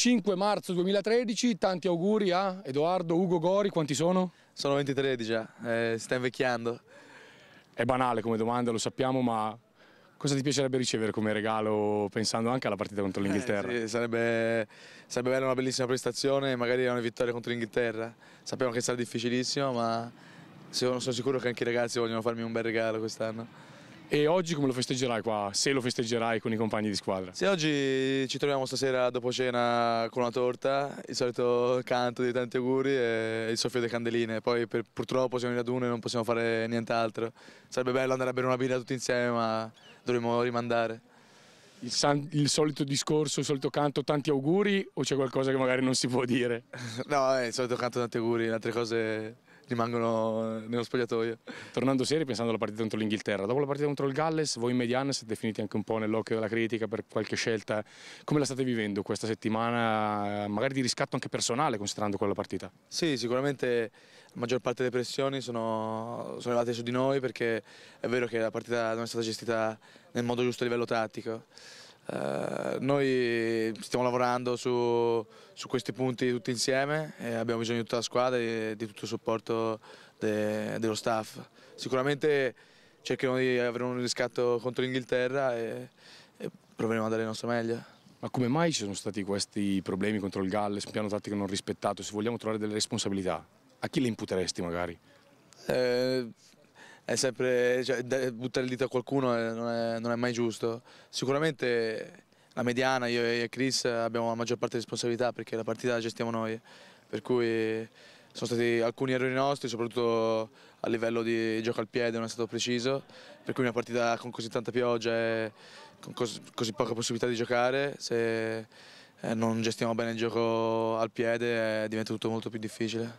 5 marzo 2013, tanti auguri a Edoardo, Ugo Gori, quanti sono? Sono 23 già, eh, si sta invecchiando. È banale come domanda, lo sappiamo, ma cosa ti piacerebbe ricevere come regalo pensando anche alla partita contro l'Inghilterra? Eh, sì, sarebbe, sarebbe bella una bellissima prestazione, magari una vittoria contro l'Inghilterra. Sappiamo che sarà difficilissimo, ma sono sicuro che anche i ragazzi vogliono farmi un bel regalo quest'anno. E oggi come lo festeggerai qua, se lo festeggerai con i compagni di squadra? Se oggi ci troviamo stasera dopo cena con una torta, il solito canto di tanti auguri e il soffio delle candeline, poi per, purtroppo siamo in raduno e non possiamo fare nient'altro. Sarebbe bello andare a bere una birra tutti insieme ma dovremmo rimandare. Il, san, il, solito discorso, il solito canto, tanti auguri o c'è qualcosa che magari non si può dire? no, eh, il solito canto, tanti auguri, altre cose rimangono nello spogliatoio. Tornando seri, pensando alla partita contro l'Inghilterra, dopo la partita contro il Galles, voi in mediana siete finiti anche un po' nell'occhio della critica per qualche scelta. Come la state vivendo questa settimana, magari di riscatto anche personale, considerando quella partita? Sì, sicuramente la maggior parte delle pressioni sono, sono elevate su di noi perché è vero che la partita non è stata gestita nel modo giusto a livello tattico. Eh, noi stiamo lavorando su, su, questi punti tutti insieme e abbiamo bisogno di tutta la squadra e di tutto il supporto de, dello staff. Sicuramente cercheremo di avere un riscatto contro l'Inghilterra e, e proveremo a dare il nostro meglio. Ma come mai ci sono stati questi problemi contro il Galles, un piano tattico non rispettato? Se vogliamo trovare delle responsabilità, a chi le imputeresti magari? Eh, è sempre, cioè, buttare il dito a qualcuno eh, non è, non è mai giusto. Sicuramente la mediana, io e Chris abbiamo la maggior parte di responsabilità perché la partita la gestiamo noi, per cui sono stati alcuni errori nostri, soprattutto a livello di gioco al piede non è stato preciso, per cui una partita con così tanta pioggia e con cos così poca possibilità di giocare, se eh, non gestiamo bene il gioco al piede eh, diventa tutto molto più difficile.